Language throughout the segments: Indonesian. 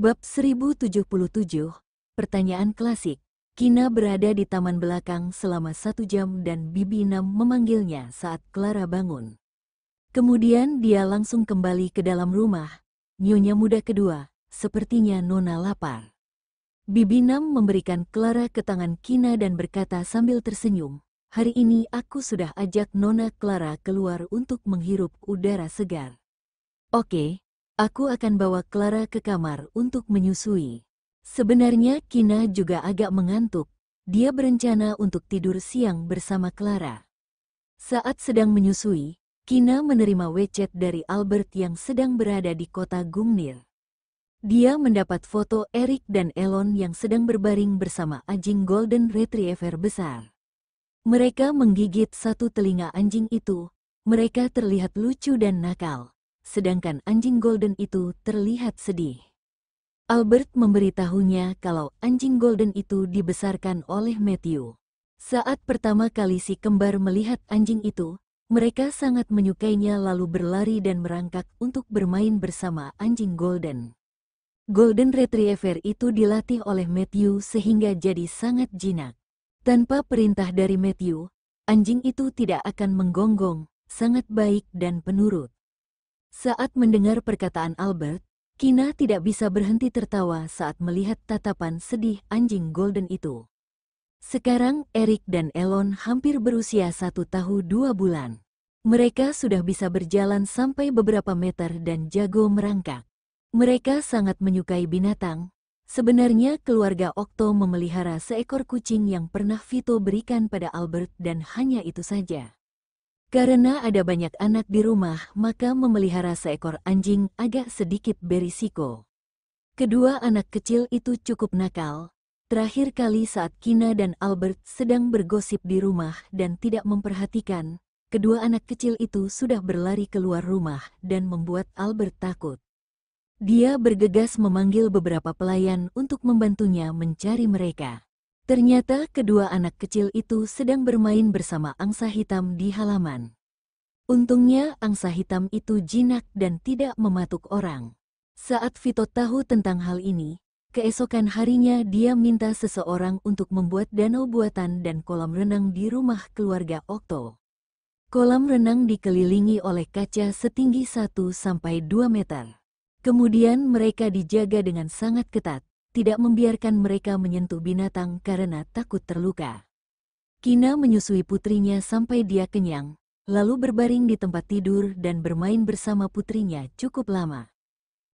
Bab 1077, Pertanyaan Klasik. Kina berada di taman belakang selama satu jam dan Bibi Nam memanggilnya saat Clara bangun. Kemudian dia langsung kembali ke dalam rumah. Nyonya muda kedua, sepertinya Nona lapar. Bibi Nam memberikan Clara ke tangan Kina dan berkata sambil tersenyum, Hari ini aku sudah ajak Nona Clara keluar untuk menghirup udara segar. Oke, Aku akan bawa Clara ke kamar untuk menyusui. Sebenarnya Kina juga agak mengantuk. Dia berencana untuk tidur siang bersama Clara. Saat sedang menyusui, Kina menerima wechat dari Albert yang sedang berada di kota Gungnir. Dia mendapat foto Eric dan Elon yang sedang berbaring bersama anjing Golden Retriever besar. Mereka menggigit satu telinga anjing itu. Mereka terlihat lucu dan nakal sedangkan anjing golden itu terlihat sedih. Albert memberitahunya kalau anjing golden itu dibesarkan oleh Matthew. Saat pertama kali si kembar melihat anjing itu, mereka sangat menyukainya lalu berlari dan merangkak untuk bermain bersama anjing golden. Golden Retriever itu dilatih oleh Matthew sehingga jadi sangat jinak. Tanpa perintah dari Matthew, anjing itu tidak akan menggonggong, sangat baik dan penurut. Saat mendengar perkataan Albert, Kina tidak bisa berhenti tertawa saat melihat tatapan sedih anjing golden itu. Sekarang Eric dan Elon hampir berusia satu tahun dua bulan. Mereka sudah bisa berjalan sampai beberapa meter dan jago merangkak. Mereka sangat menyukai binatang. Sebenarnya keluarga Okto memelihara seekor kucing yang pernah Vito berikan pada Albert dan hanya itu saja. Karena ada banyak anak di rumah, maka memelihara seekor anjing agak sedikit berisiko. Kedua anak kecil itu cukup nakal. Terakhir kali saat Kina dan Albert sedang bergosip di rumah dan tidak memperhatikan, kedua anak kecil itu sudah berlari keluar rumah dan membuat Albert takut. Dia bergegas memanggil beberapa pelayan untuk membantunya mencari mereka. Ternyata kedua anak kecil itu sedang bermain bersama angsa hitam di halaman. Untungnya angsa hitam itu jinak dan tidak mematuk orang. Saat Vito tahu tentang hal ini, keesokan harinya dia minta seseorang untuk membuat danau buatan dan kolam renang di rumah keluarga Okto. Kolam renang dikelilingi oleh kaca setinggi 1-2 meter. Kemudian mereka dijaga dengan sangat ketat, tidak membiarkan mereka menyentuh binatang karena takut terluka. Kina menyusui putrinya sampai dia kenyang, lalu berbaring di tempat tidur dan bermain bersama putrinya cukup lama.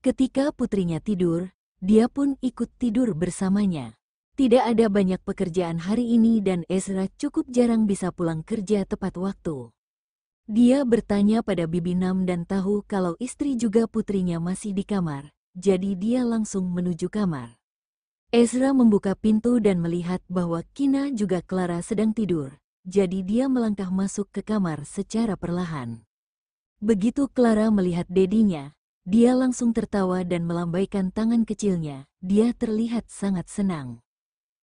Ketika putrinya tidur, dia pun ikut tidur bersamanya. Tidak ada banyak pekerjaan hari ini dan Ezra cukup jarang bisa pulang kerja tepat waktu. Dia bertanya pada Bibi Nam dan tahu kalau istri juga putrinya masih di kamar jadi dia langsung menuju kamar. Ezra membuka pintu dan melihat bahwa Kina juga Clara sedang tidur, jadi dia melangkah masuk ke kamar secara perlahan. Begitu Clara melihat dedinya, dia langsung tertawa dan melambaikan tangan kecilnya, dia terlihat sangat senang.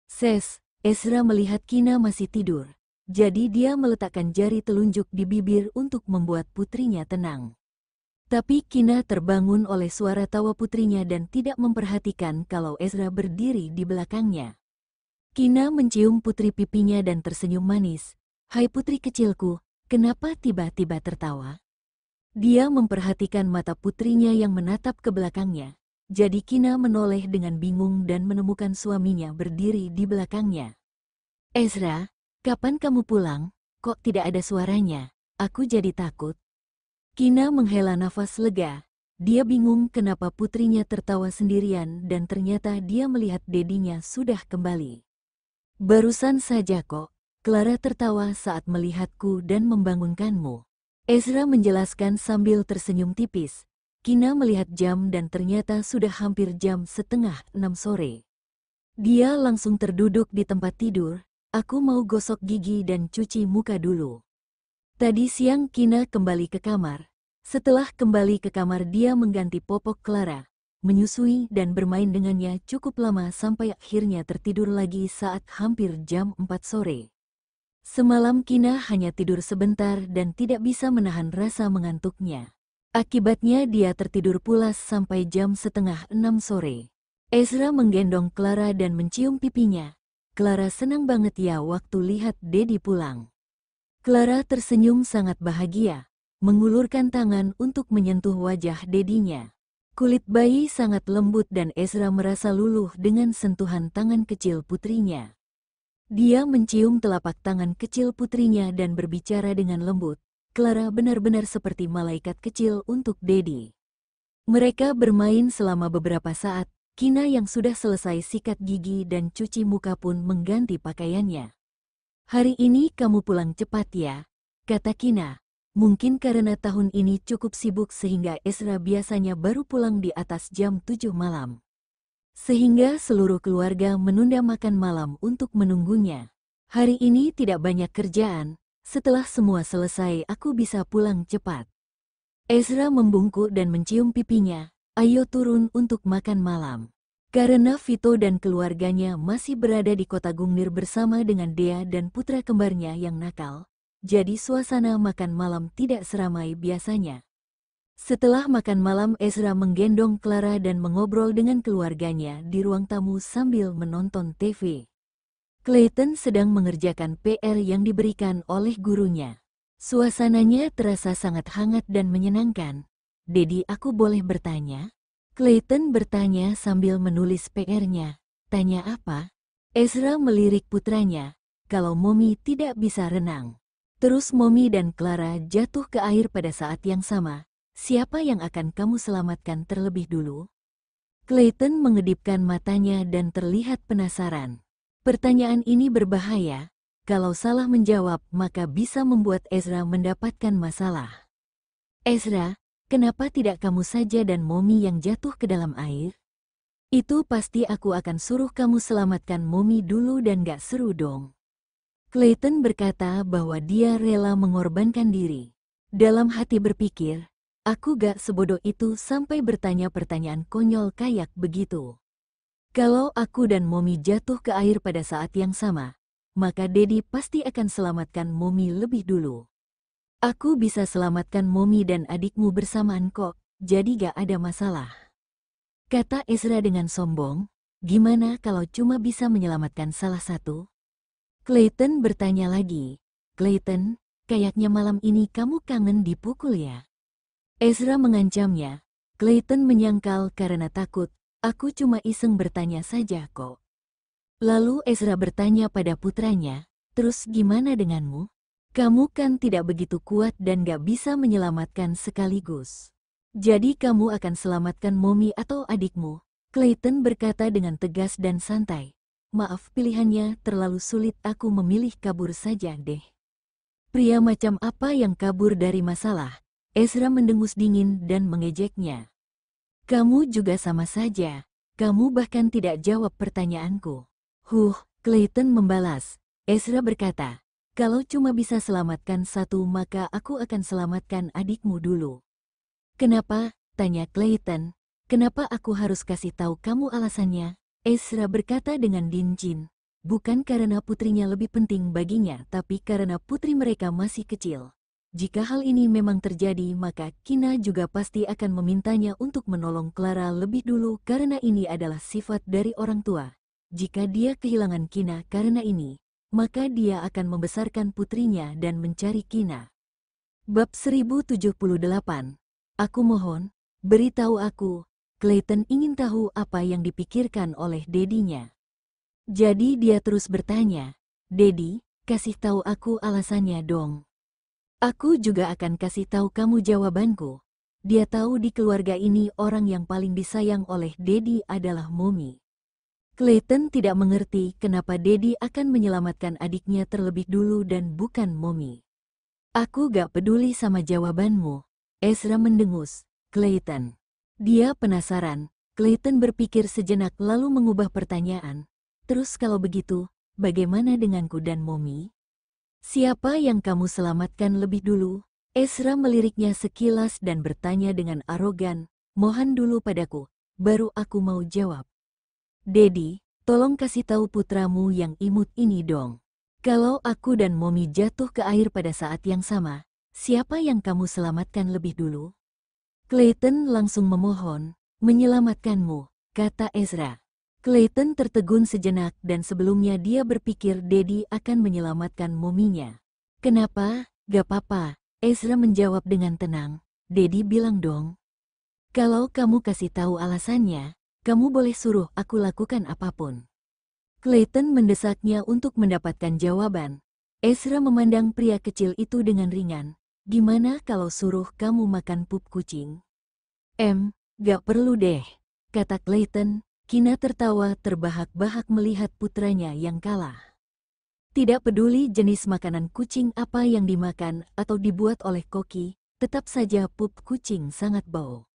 Ses, Ezra melihat Kina masih tidur, jadi dia meletakkan jari telunjuk di bibir untuk membuat putrinya tenang. Tapi Kina terbangun oleh suara tawa putrinya dan tidak memperhatikan kalau Ezra berdiri di belakangnya. Kina mencium putri pipinya dan tersenyum manis. Hai putri kecilku, kenapa tiba-tiba tertawa? Dia memperhatikan mata putrinya yang menatap ke belakangnya. Jadi Kina menoleh dengan bingung dan menemukan suaminya berdiri di belakangnya. Ezra, kapan kamu pulang? Kok tidak ada suaranya? Aku jadi takut. Kina menghela nafas lega. Dia bingung kenapa putrinya tertawa sendirian dan ternyata dia melihat dedinya sudah kembali. Barusan saja kok, Clara tertawa saat melihatku dan membangunkanmu. Ezra menjelaskan sambil tersenyum tipis. Kina melihat jam dan ternyata sudah hampir jam setengah enam sore. Dia langsung terduduk di tempat tidur, aku mau gosok gigi dan cuci muka dulu. Tadi siang Kina kembali ke kamar. Setelah kembali ke kamar dia mengganti popok Clara, menyusui dan bermain dengannya cukup lama sampai akhirnya tertidur lagi saat hampir jam 4 sore. Semalam Kina hanya tidur sebentar dan tidak bisa menahan rasa mengantuknya. Akibatnya dia tertidur pulas sampai jam setengah enam sore. Ezra menggendong Clara dan mencium pipinya. Clara senang banget ya waktu lihat Dedi pulang. Clara tersenyum sangat bahagia, mengulurkan tangan untuk menyentuh wajah dedinya. Kulit bayi sangat lembut dan Ezra merasa luluh dengan sentuhan tangan kecil putrinya. Dia mencium telapak tangan kecil putrinya dan berbicara dengan lembut. Clara benar-benar seperti malaikat kecil untuk Dedi. Mereka bermain selama beberapa saat, Kina yang sudah selesai sikat gigi dan cuci muka pun mengganti pakaiannya. Hari ini kamu pulang cepat ya, kata Kina. Mungkin karena tahun ini cukup sibuk sehingga Ezra biasanya baru pulang di atas jam 7 malam. Sehingga seluruh keluarga menunda makan malam untuk menunggunya. Hari ini tidak banyak kerjaan, setelah semua selesai aku bisa pulang cepat. Ezra membungkuk dan mencium pipinya, ayo turun untuk makan malam. Karena Vito dan keluarganya masih berada di kota Gungnir bersama dengan Dea dan putra kembarnya yang nakal, jadi suasana makan malam tidak seramai biasanya. Setelah makan malam Ezra menggendong Clara dan mengobrol dengan keluarganya di ruang tamu sambil menonton TV. Clayton sedang mengerjakan PR yang diberikan oleh gurunya. Suasananya terasa sangat hangat dan menyenangkan. Dedi aku boleh bertanya? Clayton bertanya sambil menulis PR-nya. Tanya apa? Ezra melirik putranya, kalau Momi tidak bisa renang. Terus Momi dan Clara jatuh ke air pada saat yang sama. Siapa yang akan kamu selamatkan terlebih dulu? Clayton mengedipkan matanya dan terlihat penasaran. Pertanyaan ini berbahaya. Kalau salah menjawab, maka bisa membuat Ezra mendapatkan masalah. Ezra, Kenapa tidak kamu saja dan Momi yang jatuh ke dalam air? Itu pasti aku akan suruh kamu selamatkan Momi dulu dan gak seru dong. Clayton berkata bahwa dia rela mengorbankan diri. Dalam hati berpikir, aku gak sebodoh itu sampai bertanya pertanyaan konyol kayak begitu. Kalau aku dan Momi jatuh ke air pada saat yang sama, maka Dedi pasti akan selamatkan Momi lebih dulu. Aku bisa selamatkan Momi dan adikmu bersamaan kok, jadi gak ada masalah. Kata Ezra dengan sombong, gimana kalau cuma bisa menyelamatkan salah satu? Clayton bertanya lagi, Clayton, kayaknya malam ini kamu kangen dipukul ya? Ezra mengancamnya, Clayton menyangkal karena takut, aku cuma iseng bertanya saja kok. Lalu Ezra bertanya pada putranya, terus gimana denganmu? Kamu kan tidak begitu kuat dan gak bisa menyelamatkan sekaligus. Jadi kamu akan selamatkan momi atau adikmu, Clayton berkata dengan tegas dan santai. Maaf pilihannya terlalu sulit aku memilih kabur saja deh. Pria macam apa yang kabur dari masalah? Ezra mendengus dingin dan mengejeknya. Kamu juga sama saja. Kamu bahkan tidak jawab pertanyaanku. Huh, Clayton membalas. Ezra berkata, kalau cuma bisa selamatkan satu maka aku akan selamatkan adikmu dulu. Kenapa? Tanya Clayton. Kenapa aku harus kasih tahu kamu alasannya? Ezra berkata dengan dingin. Bukan karena putrinya lebih penting baginya tapi karena putri mereka masih kecil. Jika hal ini memang terjadi, maka Kina juga pasti akan memintanya untuk menolong Clara lebih dulu karena ini adalah sifat dari orang tua. Jika dia kehilangan Kina karena ini, maka dia akan membesarkan putrinya dan mencari Kina. Bab 1078 Aku mohon, beritahu aku, Clayton ingin tahu apa yang dipikirkan oleh dedinya. Jadi dia terus bertanya, Dedi, kasih tahu aku alasannya dong. Aku juga akan kasih tahu kamu jawabanku. Dia tahu di keluarga ini orang yang paling disayang oleh Dedi adalah Momi. Clayton tidak mengerti kenapa Dedi akan menyelamatkan adiknya terlebih dulu dan bukan Mommy. Aku gak peduli sama jawabanmu. Ezra mendengus. Clayton. Dia penasaran. Clayton berpikir sejenak lalu mengubah pertanyaan. Terus kalau begitu, bagaimana denganku dan Mommy? Siapa yang kamu selamatkan lebih dulu? Ezra meliriknya sekilas dan bertanya dengan arogan, Mohon dulu padaku, baru aku mau jawab. Dedi, tolong kasih tahu putramu yang imut ini dong. Kalau aku dan Momi jatuh ke air pada saat yang sama, siapa yang kamu selamatkan lebih dulu? Clayton langsung memohon, menyelamatkanmu, kata Ezra. Clayton tertegun sejenak dan sebelumnya dia berpikir Dedi akan menyelamatkan mominya. Kenapa? Gak apa-apa, Ezra menjawab dengan tenang. Dedi bilang dong. Kalau kamu kasih tahu alasannya, kamu boleh suruh aku lakukan apapun. Clayton mendesaknya untuk mendapatkan jawaban. Ezra memandang pria kecil itu dengan ringan. Gimana kalau suruh kamu makan pup kucing? Em, gak perlu deh, kata Clayton. Kina tertawa terbahak-bahak melihat putranya yang kalah. Tidak peduli jenis makanan kucing apa yang dimakan atau dibuat oleh koki, tetap saja pup kucing sangat bau.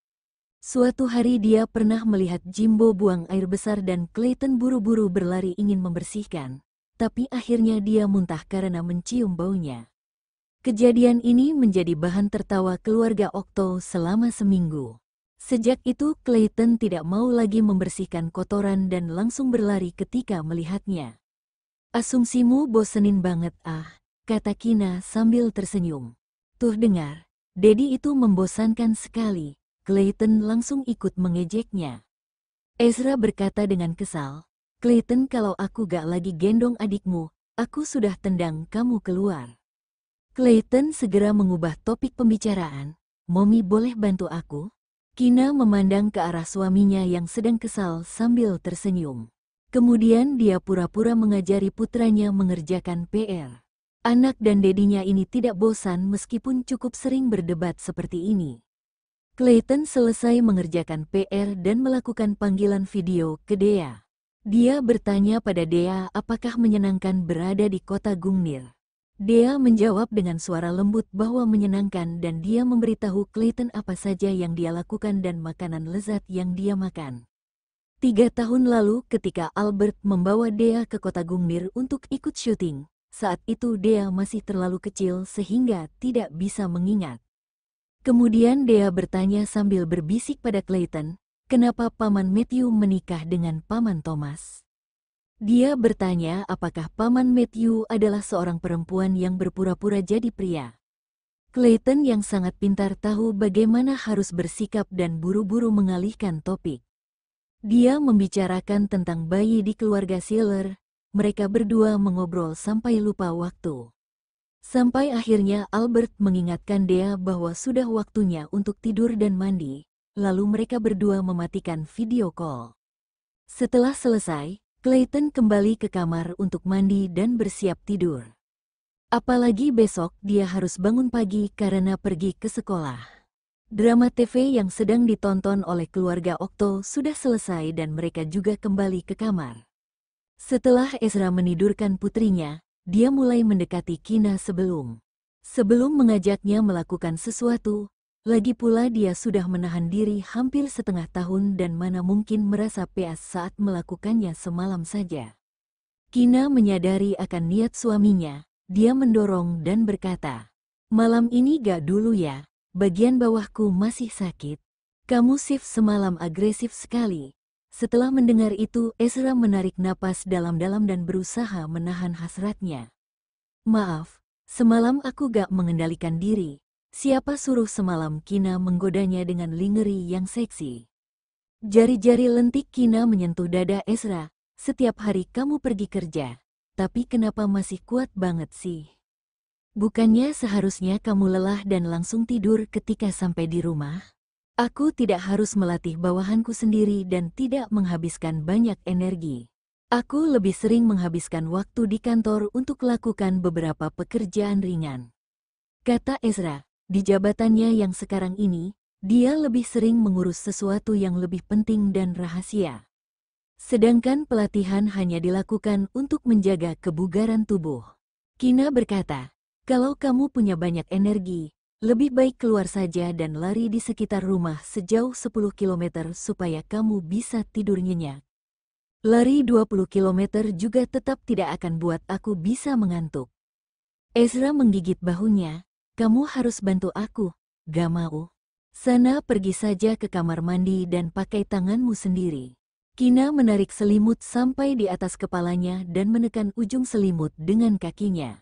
Suatu hari dia pernah melihat Jimbo buang air besar dan Clayton buru-buru berlari ingin membersihkan, tapi akhirnya dia muntah karena mencium baunya. Kejadian ini menjadi bahan tertawa keluarga Okto selama seminggu. Sejak itu Clayton tidak mau lagi membersihkan kotoran dan langsung berlari ketika melihatnya. Asumsimu bosenin banget ah, kata Kina sambil tersenyum. Tuh dengar, Dedi itu membosankan sekali. Clayton langsung ikut mengejeknya. Ezra berkata dengan kesal, Clayton kalau aku gak lagi gendong adikmu, aku sudah tendang kamu keluar. Clayton segera mengubah topik pembicaraan, Mommy boleh bantu aku? Kina memandang ke arah suaminya yang sedang kesal sambil tersenyum. Kemudian dia pura-pura mengajari putranya mengerjakan PR. Anak dan dedinya ini tidak bosan meskipun cukup sering berdebat seperti ini. Clayton selesai mengerjakan PR dan melakukan panggilan video ke Dea. Dia bertanya pada Dea apakah menyenangkan berada di kota Gungnir. Dea menjawab dengan suara lembut bahwa menyenangkan dan dia memberitahu Clayton apa saja yang dia lakukan dan makanan lezat yang dia makan. Tiga tahun lalu ketika Albert membawa Dea ke kota Gungnir untuk ikut syuting, saat itu Dea masih terlalu kecil sehingga tidak bisa mengingat. Kemudian Dea bertanya sambil berbisik pada Clayton, kenapa Paman Matthew menikah dengan Paman Thomas. Dia bertanya apakah Paman Matthew adalah seorang perempuan yang berpura-pura jadi pria. Clayton yang sangat pintar tahu bagaimana harus bersikap dan buru-buru mengalihkan topik. Dia membicarakan tentang bayi di keluarga Siler. mereka berdua mengobrol sampai lupa waktu. Sampai akhirnya Albert mengingatkan Dea bahwa sudah waktunya untuk tidur dan mandi, lalu mereka berdua mematikan video call. Setelah selesai, Clayton kembali ke kamar untuk mandi dan bersiap tidur. Apalagi besok dia harus bangun pagi karena pergi ke sekolah. Drama TV yang sedang ditonton oleh keluarga Okto sudah selesai dan mereka juga kembali ke kamar. Setelah Ezra menidurkan putrinya, dia mulai mendekati Kina sebelum. Sebelum mengajaknya melakukan sesuatu, lagi pula dia sudah menahan diri hampir setengah tahun dan mana mungkin merasa peas saat melakukannya semalam saja. Kina menyadari akan niat suaminya, dia mendorong dan berkata, Malam ini gak dulu ya, bagian bawahku masih sakit. Kamu shift semalam agresif sekali, setelah mendengar itu, Ezra menarik napas dalam-dalam dan berusaha menahan hasratnya. Maaf, semalam aku gak mengendalikan diri. Siapa suruh semalam Kina menggodanya dengan lingeri yang seksi? Jari-jari lentik Kina menyentuh dada Ezra. Setiap hari kamu pergi kerja. Tapi kenapa masih kuat banget sih? Bukannya seharusnya kamu lelah dan langsung tidur ketika sampai di rumah? Aku tidak harus melatih bawahanku sendiri dan tidak menghabiskan banyak energi. Aku lebih sering menghabiskan waktu di kantor untuk lakukan beberapa pekerjaan ringan. Kata Ezra, di jabatannya yang sekarang ini, dia lebih sering mengurus sesuatu yang lebih penting dan rahasia. Sedangkan pelatihan hanya dilakukan untuk menjaga kebugaran tubuh. Kina berkata, kalau kamu punya banyak energi, lebih baik keluar saja dan lari di sekitar rumah sejauh 10 km supaya kamu bisa tidur nyenyak. Lari 20 km juga tetap tidak akan buat aku bisa mengantuk. Ezra menggigit bahunya. Kamu harus bantu aku, gak mau. Sana pergi saja ke kamar mandi dan pakai tanganmu sendiri. Kina menarik selimut sampai di atas kepalanya dan menekan ujung selimut dengan kakinya.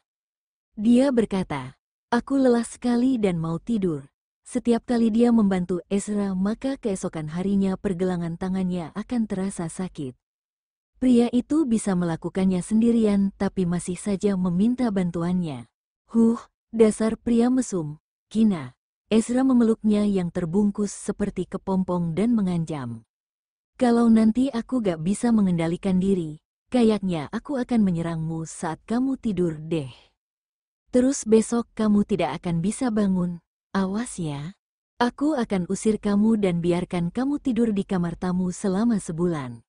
Dia berkata, Aku lelah sekali dan mau tidur. Setiap kali dia membantu Ezra maka keesokan harinya pergelangan tangannya akan terasa sakit. Pria itu bisa melakukannya sendirian tapi masih saja meminta bantuannya. Huh, dasar pria mesum, Kina. Ezra memeluknya yang terbungkus seperti kepompong dan menganjam. Kalau nanti aku gak bisa mengendalikan diri, kayaknya aku akan menyerangmu saat kamu tidur deh. Terus besok kamu tidak akan bisa bangun. Awas ya. Aku akan usir kamu dan biarkan kamu tidur di kamar tamu selama sebulan.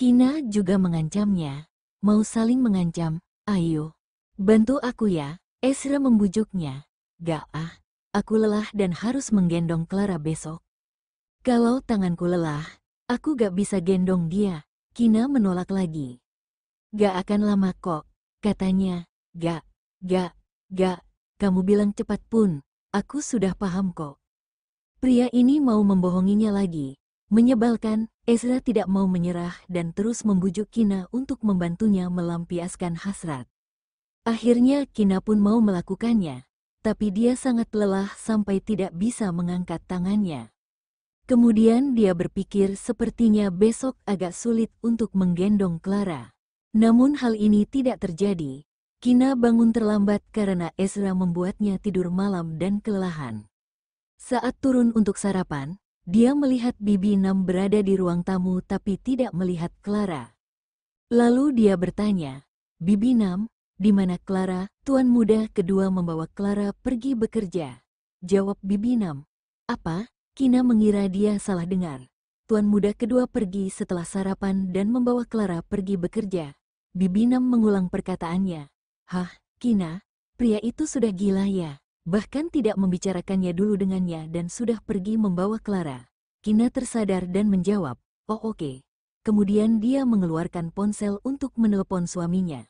Kina juga mengancamnya. Mau saling mengancam, ayo. Bantu aku ya. Ezra membujuknya. Gak ah, aku lelah dan harus menggendong Clara besok. Kalau tanganku lelah, aku gak bisa gendong dia. Kina menolak lagi. Gak akan lama kok, katanya. Gak, gak, Gak, kamu bilang cepat pun, aku sudah paham kok. Pria ini mau membohonginya lagi. Menyebalkan, Ezra tidak mau menyerah dan terus membujuk Kina untuk membantunya melampiaskan hasrat. Akhirnya Kina pun mau melakukannya, tapi dia sangat lelah sampai tidak bisa mengangkat tangannya. Kemudian dia berpikir sepertinya besok agak sulit untuk menggendong Clara. Namun hal ini tidak terjadi, Kina bangun terlambat karena Ezra membuatnya tidur malam dan kelelahan. Saat turun untuk sarapan, dia melihat Bibi Nam berada di ruang tamu tapi tidak melihat Clara. Lalu dia bertanya, Bibi Nam, di mana Clara, tuan muda kedua membawa Clara pergi bekerja? Jawab Bibi Nam, apa? Kina mengira dia salah dengar. Tuan muda kedua pergi setelah sarapan dan membawa Clara pergi bekerja. Bibi Nam mengulang perkataannya. Hah, Kina, pria itu sudah gila ya. Bahkan tidak membicarakannya dulu dengannya dan sudah pergi membawa Clara. Kina tersadar dan menjawab, oh oke. Okay. Kemudian dia mengeluarkan ponsel untuk menelepon suaminya.